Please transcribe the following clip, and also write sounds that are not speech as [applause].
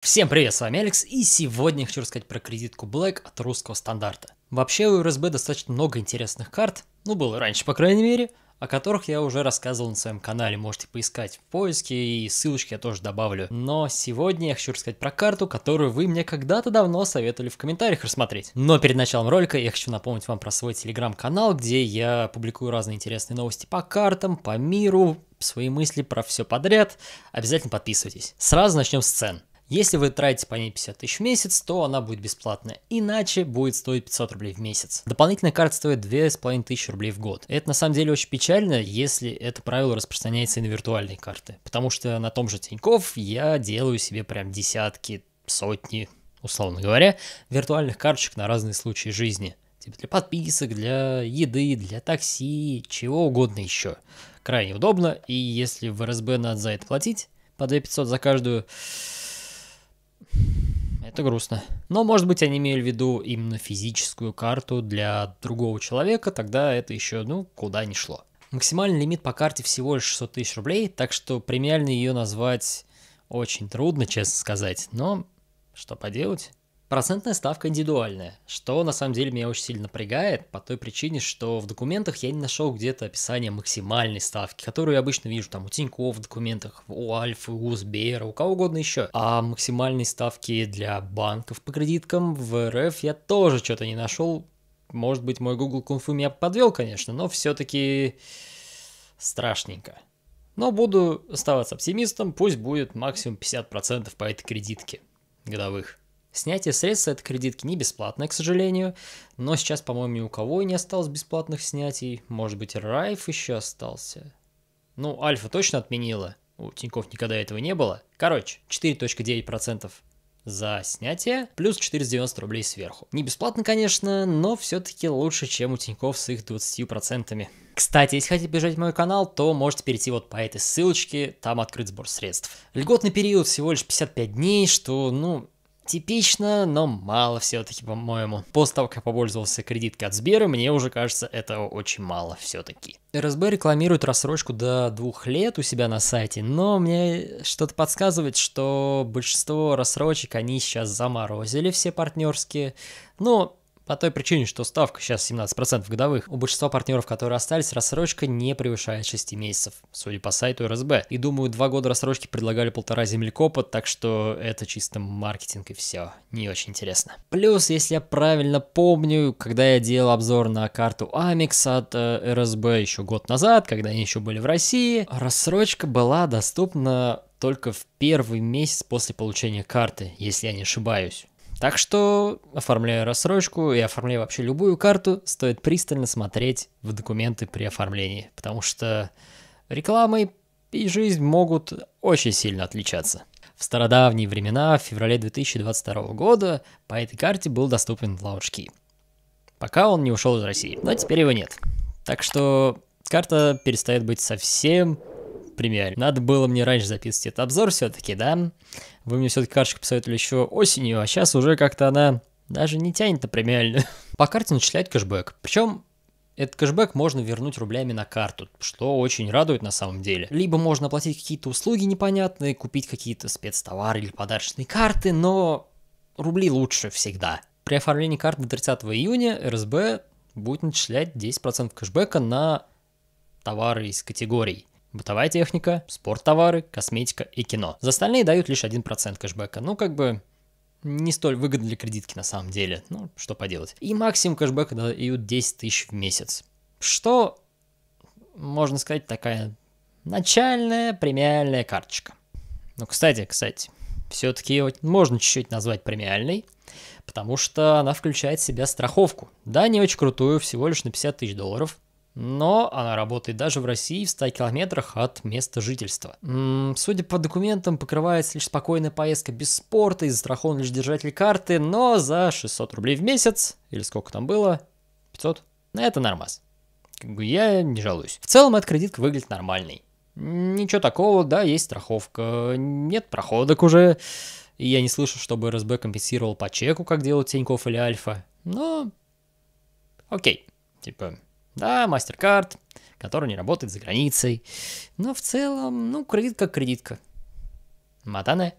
Всем привет, с вами Алекс, и сегодня я хочу рассказать про кредитку Black от русского стандарта. Вообще у РСБ достаточно много интересных карт, ну было раньше по крайней мере, о которых я уже рассказывал на своем канале, можете поискать в поиске, и ссылочки я тоже добавлю. Но сегодня я хочу рассказать про карту, которую вы мне когда-то давно советовали в комментариях рассмотреть. Но перед началом ролика я хочу напомнить вам про свой телеграм-канал, где я публикую разные интересные новости по картам, по миру, свои мысли про все подряд. Обязательно подписывайтесь. Сразу начнем с цен. Если вы тратите по ней 50 тысяч в месяц, то она будет бесплатная, иначе будет стоить 500 рублей в месяц. Дополнительная карта стоит 2500 рублей в год. Это на самом деле очень печально, если это правило распространяется и на виртуальные карты, потому что на том же Тинькофф я делаю себе прям десятки, сотни, условно говоря, виртуальных карточек на разные случаи жизни. Типа для подписок, для еды, для такси, чего угодно еще. Крайне удобно, и если в РСБ надо за это платить по 2500 за каждую, это грустно. Но, может быть, они имели в виду именно физическую карту для другого человека, тогда это еще, ну, куда ни шло. Максимальный лимит по карте всего лишь 600 тысяч рублей, так что премиально ее назвать очень трудно, честно сказать, но что поделать. Процентная ставка индивидуальная, что на самом деле меня очень сильно напрягает по той причине, что в документах я не нашел где-то описание максимальной ставки, которую я обычно вижу там у Тинькофф в документах, у Альфы, у Сбера, у кого угодно еще. А максимальной ставки для банков по кредиткам в РФ я тоже что-то не нашел. Может быть, мой Google Кунфу меня подвел, конечно, но все-таки страшненько. Но буду оставаться оптимистом, пусть будет максимум 50% по этой кредитке годовых. Снятие средств от кредитки не бесплатное, к сожалению, но сейчас, по-моему, ни у кого и не осталось бесплатных снятий. Может быть, Райф еще остался. Ну, Альфа точно отменила. У Тиньков никогда этого не было. Короче, 4.9% за снятие, плюс 490 рублей сверху. Не бесплатно, конечно, но все-таки лучше, чем у Тиньков с их 20%. Кстати, если хотите бежать в мой канал, то можете перейти вот по этой ссылочке, там открыт сбор средств. Льготный период всего лишь 55 дней, что, ну, Типично, но мало все-таки, по-моему. После того, как я попользовался кредиткой от Сбера, мне уже кажется, этого очень мало все-таки. РСБ рекламирует рассрочку до двух лет у себя на сайте, но мне что-то подсказывает, что большинство рассрочек они сейчас заморозили все партнерские. Но по той причине, что ставка сейчас 17% годовых. У большинства партнеров, которые остались, рассрочка не превышает 6 месяцев, судя по сайту РСБ. И думаю, два года рассрочки предлагали полтора землекопа, так что это чисто маркетинг и все. Не очень интересно. Плюс, если я правильно помню, когда я делал обзор на карту Амикс от э, РСБ еще год назад, когда они еще были в России, рассрочка была доступна только в первый месяц после получения карты, если я не ошибаюсь. Так что, оформляя рассрочку и оформляя вообще любую карту, стоит пристально смотреть в документы при оформлении, потому что рекламы и жизнь могут очень сильно отличаться. В стародавние времена, в феврале 2022 года, по этой карте был доступен лаучки. Пока он не ушел из России, но теперь его нет. Так что карта перестает быть совсем премиальной. Надо было мне раньше записывать этот обзор все-таки, да? Вы мне все-таки карточку посоветовали еще осенью, а сейчас уже как-то она даже не тянет на премиальную. [laughs] По карте начислять кэшбэк. Причем этот кэшбэк можно вернуть рублями на карту, что очень радует на самом деле. Либо можно оплатить какие-то услуги непонятные, купить какие-то спецтовары или подарочные карты, но рубли лучше всегда. При оформлении карты 30 июня РСБ будет начислять 10% кэшбэка на товары из категорий бытовая техника, спорттовары, косметика и кино. За остальные дают лишь 1% кэшбэка. Ну, как бы не столь выгодно для кредитки на самом деле. Ну, что поделать. И максимум кэшбэка дают 10 тысяч в месяц. Что, можно сказать, такая начальная премиальная карточка. Ну, кстати, кстати, все-таки ее можно чуть-чуть назвать премиальной, потому что она включает в себя страховку. Да, не очень крутую, всего лишь на 50 тысяч долларов, но она работает даже в России в 100 километрах от места жительства. М-м, судя по документам, покрывается лишь спокойная поездка без спорта и застрахован лишь держатель карты, но за 600 рублей в месяц, или сколько там было, 500, ну, это нормас. Как бы я не жалуюсь. В целом, этот кредит выглядит нормальный. Ничего такого, да, есть страховка, нет проходок уже, и я не слышу, чтобы РСБ компенсировал по чеку, как делают Тинькофф или Альфа, но окей, типа да, MasterCard, который не работает за границей. Но в целом, ну, кредитка кредитка. Матане.